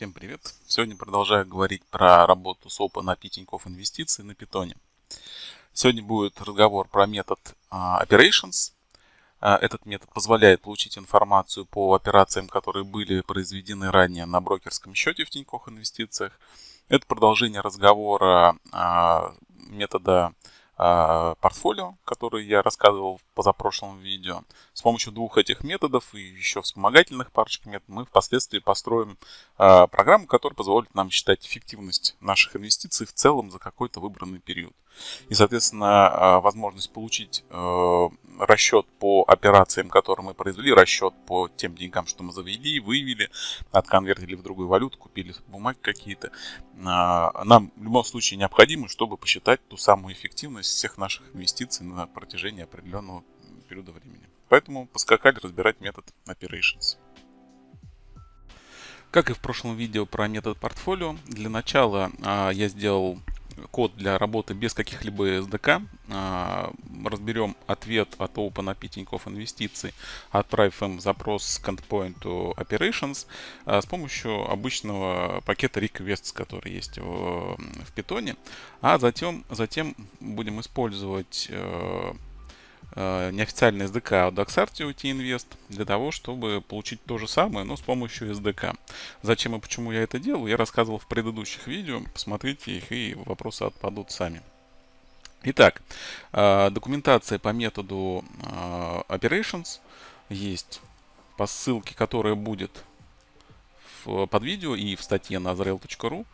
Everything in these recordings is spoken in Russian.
Всем привет! Сегодня продолжаю говорить про работу СОПа на Тинькофф Инвестиции на Питоне. Сегодня будет разговор про метод а, Operations. А, этот метод позволяет получить информацию по операциям, которые были произведены ранее на брокерском счете в Тинькофф Инвестициях. Это продолжение разговора а, метода а, портфолио, который я рассказывал в позапрошлом видео. С помощью двух этих методов и еще вспомогательных парочек методов мы впоследствии построим а, программу, которая позволит нам считать эффективность наших инвестиций в целом за какой-то выбранный период. И, соответственно, а, возможность получить расчет по операциям, которые мы произвели, расчет по тем деньгам, что мы завели, вывели, отконвертили в другую валюту, купили бумаги какие-то, а, нам в любом случае необходимы, чтобы посчитать ту самую эффективность всех наших инвестиций на протяжении определенного периода времени. Поэтому поскакали разбирать метод operations. Как и в прошлом видео про метод портфолио, для начала а, я сделал код для работы без каких-либо SDK. А, разберем ответ от Open апитников инвестиций, отправив им запрос к endpoint operations а, с помощью обычного пакета requests, который есть в, в Python. А затем, затем будем использовать э, Э, неофициальный SDK от Doxarty UT Invest для того, чтобы получить то же самое, но с помощью SDK. Зачем и почему я это делал, я рассказывал в предыдущих видео. Посмотрите их и вопросы отпадут сами. Итак, э, документация по методу э, operations есть по ссылке, которая будет Э, под видео и в статье на azrael.ru.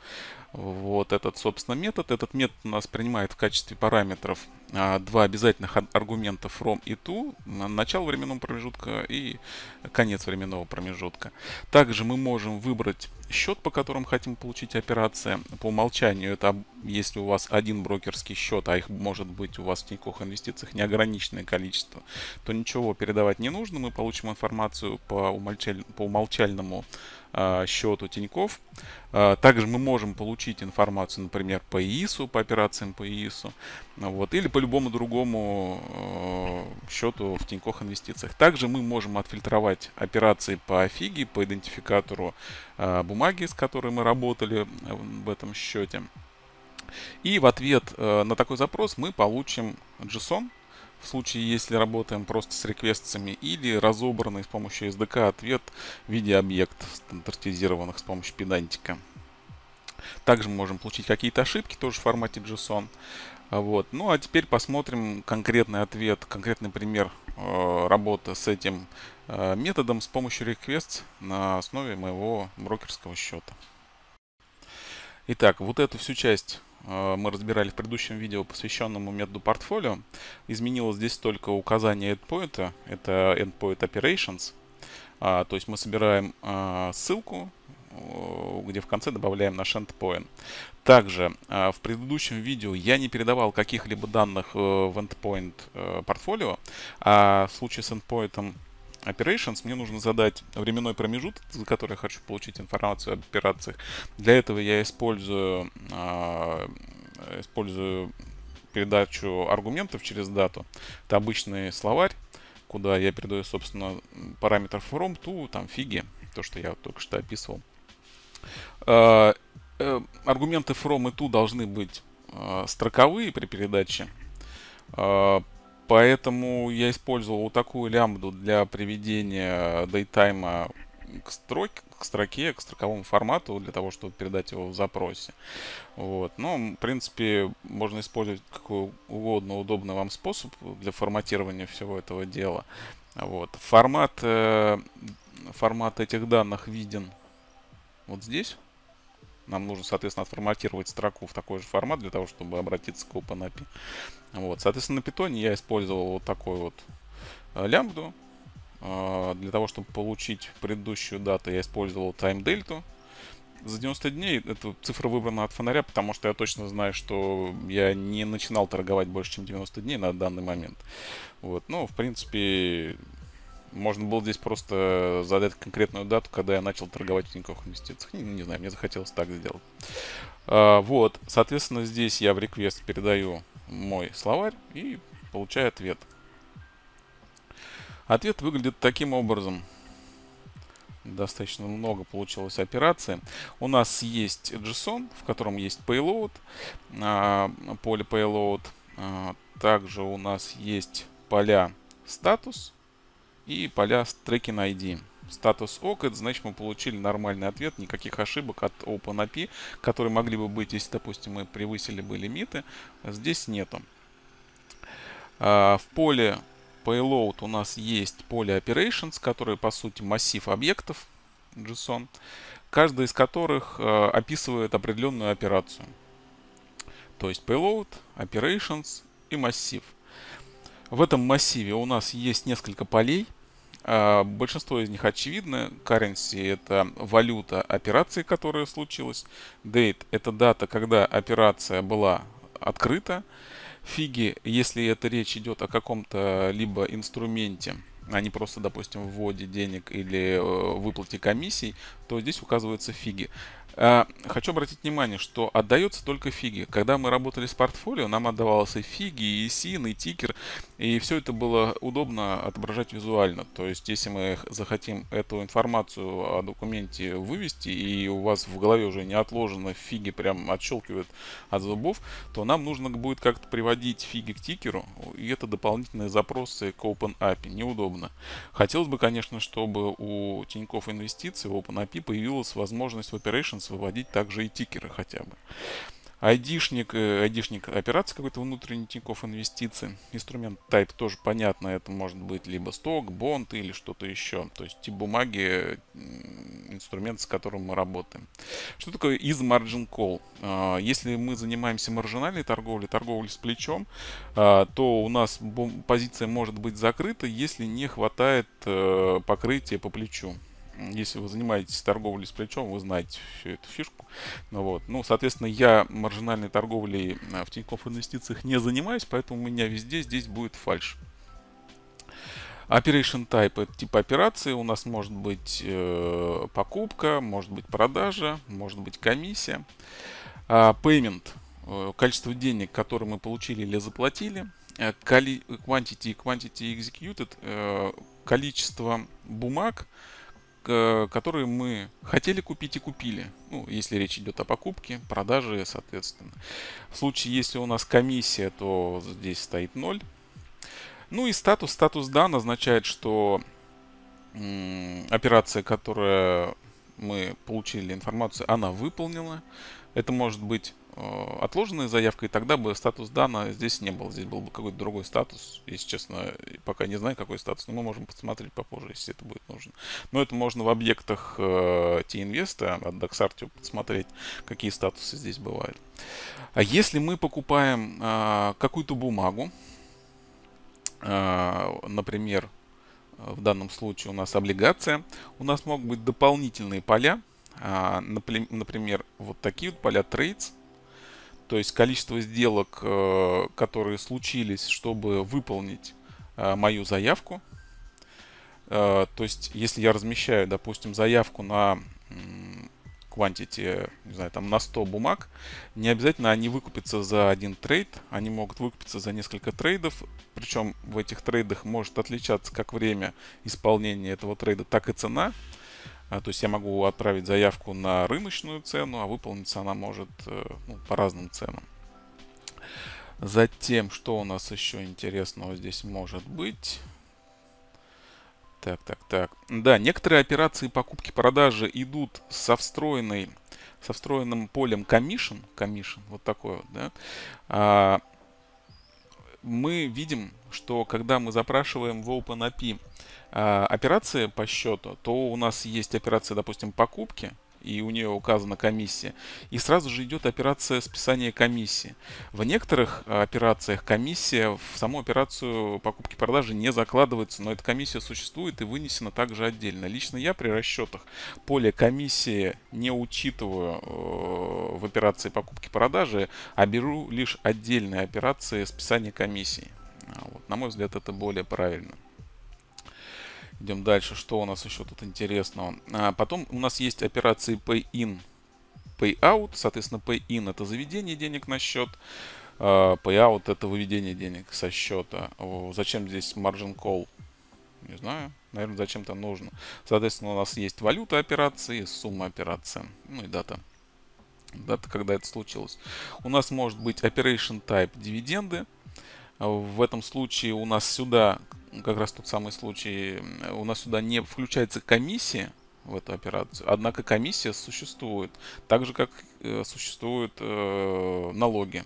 Вот этот, собственно, метод. Этот метод у нас принимает в качестве параметров а, два обязательных аргумента from и to, начало временного промежутка и конец временного промежутка. Также мы можем выбрать счет, по которому хотим получить операция По умолчанию это если у вас один брокерский счет, а их может быть у вас в Тинькофф инвестициях неограниченное количество, то ничего передавать не нужно. Мы получим информацию по, умолчаль... по умолчальному а, счету Тиньков. А, также мы можем получить информацию, например, по ИИСу, по операциям по ИИСу, вот, или по любому другому а, счету в Тинькофф инвестициях. Также мы можем отфильтровать операции по фиге, по идентификатору бумаги, с которой мы работали в этом счете. И в ответ на такой запрос мы получим JSON, в случае, если работаем просто с реквестцами, или разобранный с помощью SDK ответ в виде объектов, стандартизированных с помощью педантика. Также мы можем получить какие-то ошибки, тоже в формате JSON. А, вот. Ну а теперь посмотрим конкретный ответ, конкретный пример э, работы с этим э, методом с помощью requests на основе моего брокерского счета. Итак, вот эту всю часть Э, мы разбирали в предыдущем видео, посвященному методу портфолио. Изменилось здесь только указание endpoint. Это endpoint operations. А, то есть мы собираем а, ссылку, э, где в конце добавляем наш endpoint. Также а, в предыдущем видео я не передавал каких-либо данных э, в endpoint портфолио, а в случае с endpoint operations, мне нужно задать временной промежуток, за который я хочу получить информацию об операциях. Для этого я использую, э, использую передачу аргументов через дату. Это обычный словарь, куда я передаю, собственно, параметр from to, там, фиги, то, что я только что описывал. Э, э, аргументы from и to должны быть а, строковые при передаче Поэтому я использовал вот такую лямбду для приведения дейтайма к, строке, к строке, к строковому формату, для того, чтобы передать его в запросе. Вот. Но, ну, в принципе, можно использовать какой угодно удобный вам способ для форматирования всего этого дела. Вот. Формат, э, формат этих данных виден вот здесь. Нам нужно, соответственно, отформатировать строку в такой же формат для того, чтобы обратиться к OpenAPI. Вот, соответственно, на питоне я использовал вот такой вот э, лямбду. Э, для того, чтобы получить предыдущую дату, я использовал тайм-дельту. За 90 дней эта цифра выбрана от фонаря, потому что я точно знаю, что я не начинал торговать больше, чем 90 дней на данный момент. Вот, ну, в принципе, можно было здесь просто э, задать конкретную дату, когда я начал торговать в тиньковых инвестициях. Не, не знаю, мне захотелось так сделать. А, вот, соответственно, здесь я в реквест передаю мой словарь и получаю ответ. Ответ выглядит таким образом. Достаточно много получилось операции. У нас есть JSON, в котором есть payload, а, поле payload. А, также у нас есть поля статус и поля с tracking ID. Статус ок, это значит мы получили нормальный ответ, никаких ошибок от OpenAPI, которые могли бы быть, если, допустим, мы превысили бы лимиты, здесь нету. А, в поле payload у нас есть поле operations, которое по сути массив объектов JSON, каждый из которых а, описывает определенную операцию. То есть payload, operations и массив. В этом массиве у нас есть несколько полей, а, большинство из них очевидно. Currency – это валюта операции, которая случилась. Date – это дата, когда операция была открыта. Фиги, если это речь идет о каком-то либо инструменте, а не просто, допустим, вводе денег или э, выплате комиссий, то здесь указываются фиги. Э, хочу обратить внимание, что отдается только фиги. Когда мы работали с портфолио, нам отдавалось и фиги, и син, и тикер. И все это было удобно отображать визуально. То есть, если мы захотим эту информацию о документе вывести, и у вас в голове уже не отложено фиги, прям отщелкивают от зубов, то нам нужно будет как-то приводить фиги к тикеру. И это дополнительные запросы к Open API, Неудобно. Хотелось бы, конечно, чтобы у Тинькофф Инвестиций, у API появилась возможность в Operations бизнес выводить также и тикеры хотя бы. Айдишник, э, айдишник операции какой-то внутренний Тинькофф инвестиции. Инструмент type тоже понятно, это может быть либо сток, бонд или что-то еще. То есть тип бумаги, инструмент, с которым мы работаем. Что такое из margin call? А, если мы занимаемся маржинальной торговлей, торговлей с плечом, а, то у нас позиция может быть закрыта, если не хватает э, покрытия по плечу. Если вы занимаетесь торговлей с плечом, вы знаете всю эту фишку. Ну, вот. ну соответственно, я маржинальной торговлей а, в Тинькофф инвестициях не занимаюсь, поэтому у меня везде здесь будет фальш. Operation Type это тип операции. У нас может быть э, покупка, может быть продажа, может быть комиссия. А, payment э, количество денег, которые мы получили или заплатили. Э, quantity и Quantity Executed э, количество бумаг, которые мы хотели купить и купили. Ну, если речь идет о покупке, продаже, соответственно. В случае, если у нас комиссия, то здесь стоит 0. Ну и статус. Статус дан означает, что операция, которая мы получили информацию, она выполнена. Это может быть Э, отложенная заявка, и тогда бы статус дана здесь не был. Здесь был бы какой-то другой статус. Если честно, пока не знаю, какой статус, но мы можем посмотреть попозже, если это будет нужно. Но это можно в объектах э, T-инвеста от Doxartio посмотреть, какие статусы здесь бывают. А если мы покупаем э, какую-то бумагу, э, например, в данном случае у нас облигация, у нас могут быть дополнительные поля, а, например, вот такие вот поля trades, то есть количество сделок, э, которые случились, чтобы выполнить э, мою заявку. Э, то есть если я размещаю, допустим, заявку на quantity, не знаю, там на 100 бумаг, не обязательно они выкупятся за один трейд, они могут выкупиться за несколько трейдов, причем в этих трейдах может отличаться как время исполнения этого трейда, так и цена. А, то есть я могу отправить заявку на рыночную цену, а выполниться она может э, ну, по разным ценам. Затем, что у нас еще интересного здесь может быть? Так, так, так. Да, некоторые операции покупки-продажи идут со встроенной со встроенным полем commission, commission, вот такое. вот, да, а, мы видим, что когда мы запрашиваем в OpenAPI а, операции по счету, то у нас есть операция, допустим, покупки, и у нее указана комиссия. И сразу же идет операция списания комиссии. В некоторых а, операциях комиссия в саму операцию покупки-продажи не закладывается, но эта комиссия существует и вынесена также отдельно. Лично я при расчетах поле комиссии не учитываю э, в операции покупки-продажи, а беру лишь отдельные операции списания комиссии. А, вот. На мой взгляд, это более правильно. Идем дальше. Что у нас еще тут интересного? А, потом у нас есть операции Pay-in, Pay-out. Соответственно, Pay-in это заведение денег на счет. А Payout это выведение денег со счета. О, зачем здесь margin call? Не знаю. Наверное, зачем-то нужно. Соответственно, у нас есть валюта операции, сумма операции, ну и дата. Дата, когда это случилось. У нас может быть operation type дивиденды. В этом случае у нас сюда как раз тот самый случай, у нас сюда не включается комиссия в эту операцию, однако комиссия существует, так же как э, существуют э, налоги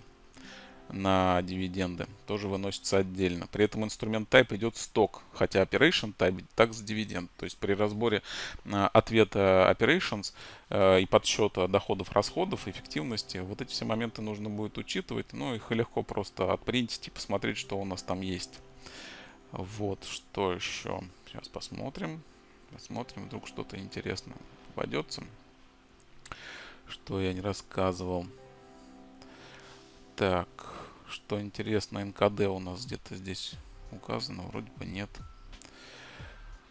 на дивиденды, тоже выносится отдельно. При этом инструмент type идет сток, хотя operation type так с дивиденд. То есть при разборе э, ответа operations и подсчета доходов, расходов, эффективности, вот эти все моменты нужно будет учитывать, но ну, их легко просто отпринтить и посмотреть, что у нас там есть. Вот, что еще? Сейчас посмотрим. Посмотрим, вдруг что-то интересное попадется. Что я не рассказывал. Так, что интересно, НКД у нас где-то здесь указано, вроде бы нет.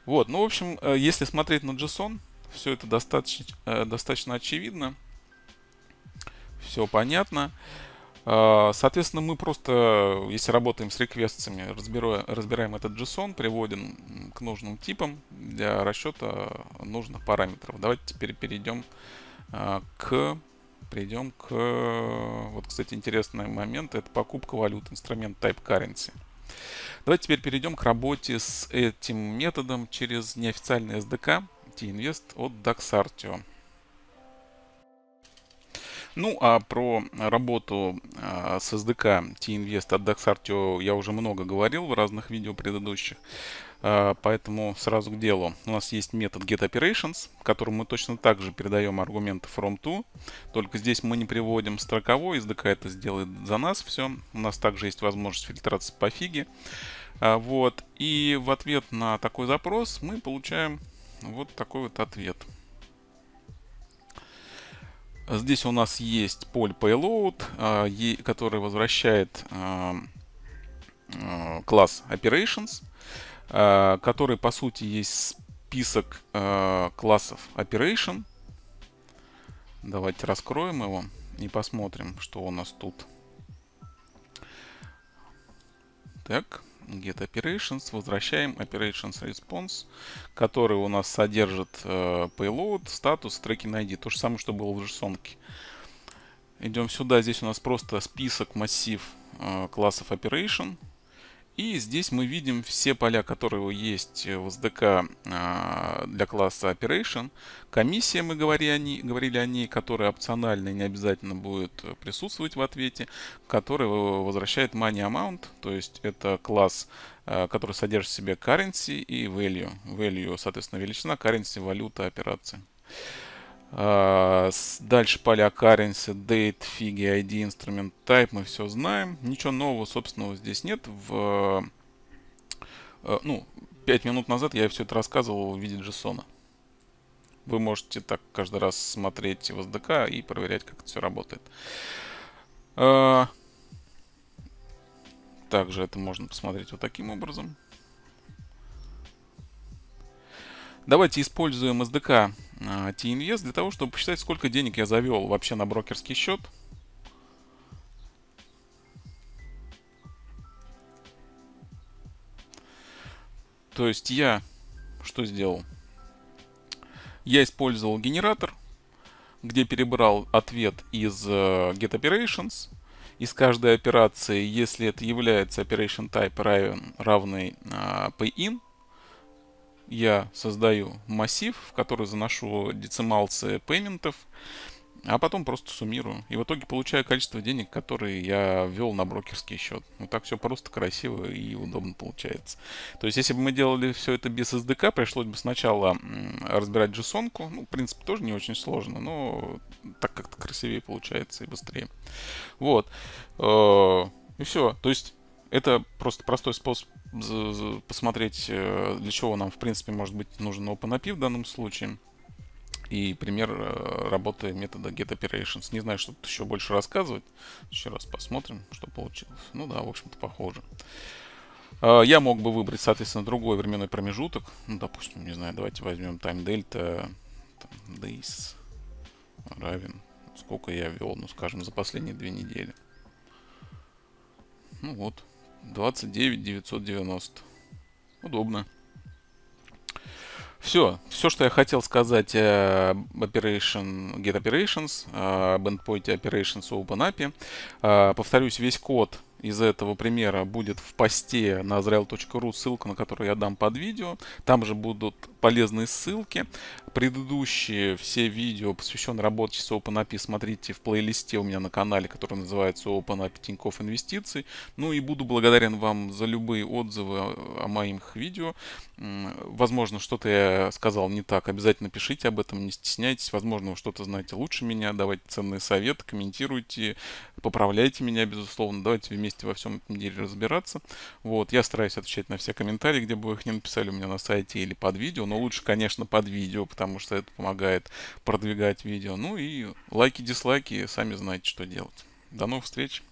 Вот, ну, в общем, э, если смотреть на JSON, все это достаточно, э, достаточно очевидно. Все понятно. Понятно. А, соответственно, мы просто, если работаем с реквестцами, разбираем, разбираем этот JSON, приводим к нужным типам для расчета нужных параметров. Давайте теперь перейдем а, к... Перейдем к... Вот, кстати, интересный момент. Это покупка валют, инструмент Type Currency. Давайте теперь перейдем к работе с этим методом через неофициальный SDK T-Invest от Daxartio. Ну, а про работу а, с SDK T-Invest от Doxartio я уже много говорил в разных видео предыдущих. А, поэтому сразу к делу. У нас есть метод getOperations, которому мы точно так же передаем аргументы fromTo, Только здесь мы не приводим строковой, SDK это сделает за нас все. У нас также есть возможность фильтрации по фиге. А, вот. И в ответ на такой запрос мы получаем вот такой вот ответ. Здесь у нас есть поль payload, а, который возвращает а, а, класс operations, который по сути есть список классов operation. Давайте раскроем его и посмотрим, что у нас тут. Так get operations, возвращаем operations response, который у нас содержит э, payload, статус, tracking ID. То же самое, что было в JSON. Идем сюда, здесь у нас просто список массив э, классов operation – и здесь мы видим все поля, которые есть в SDK а, для класса Operation. Комиссия, мы говорили о, ней, говорили о ней, которая не обязательно будет присутствовать в ответе, который возвращает money amount, то есть это класс, а, который содержит в себе currency и value. Value, соответственно, величина, currency, валюта, операции. А, дальше поля currency, date, фиги, ID, инструмент type, мы все знаем. Ничего нового, собственного здесь нет. В, э, ну, 5 минут назад я все это рассказывал в виде JSON. Вы можете так каждый раз смотреть в SDK и проверять, как это все работает. А, также это можно посмотреть вот таким образом. Давайте используем SDK а, T-Invest для того, чтобы посчитать, сколько денег я завел вообще на брокерский счет. То есть я что сделал? Я использовал генератор, где перебрал ответ из э, get operations. Из каждой операции, если это является operation type равен, равный uh, in я создаю массив, в который заношу децималцы пейментов, а потом просто суммирую. И в итоге получаю количество денег, которые я ввел на брокерский счет. Вот так все просто, красиво и удобно получается. То есть, если бы мы делали все это без SDK, пришлось бы сначала разбирать json -ку. Ну, в принципе, тоже не очень сложно, но так как-то красивее получается и быстрее. Вот. Э, и все. То есть, это просто простой способ посмотреть, э, для чего нам, в принципе, может быть нужен OpenAPI в данном случае. И пример э, работы метода getOperations. Не знаю, что тут еще больше рассказывать. Еще раз посмотрим, что получилось. Ну да, в общем-то, похоже. Э, я мог бы выбрать, соответственно, другой временной промежуток. Ну, допустим, не знаю, давайте возьмем time delta days равен сколько я вел, ну, скажем, за последние две недели. Ну вот, 29 990. Удобно. Все, все, что я хотел сказать об Operation, Get Operations, об Endpoint Operations OpenAPI. Э, повторюсь, весь код из этого примера будет в посте на zrail.ru, ссылку на которую я дам под видео. Там же будут полезные ссылки. Предыдущие все видео, посвященные работе с OpenAPI, смотрите в плейлисте у меня на канале, который называется OpenAPI Тинькофф Инвестиций. Ну и буду благодарен вам за любые отзывы о моих видео. Возможно, что-то я сказал не так. Обязательно пишите об этом, не стесняйтесь. Возможно, вы что-то знаете лучше меня. Давайте ценные советы, комментируйте, поправляйте меня, безусловно. Давайте вместе во всем этом деле разбираться. Вот, я стараюсь отвечать на все комментарии, где бы вы их не написали у меня на сайте или под видео но лучше, конечно, под видео, потому что это помогает продвигать видео. Ну и лайки, дизлайки, сами знаете, что делать. До новых встреч!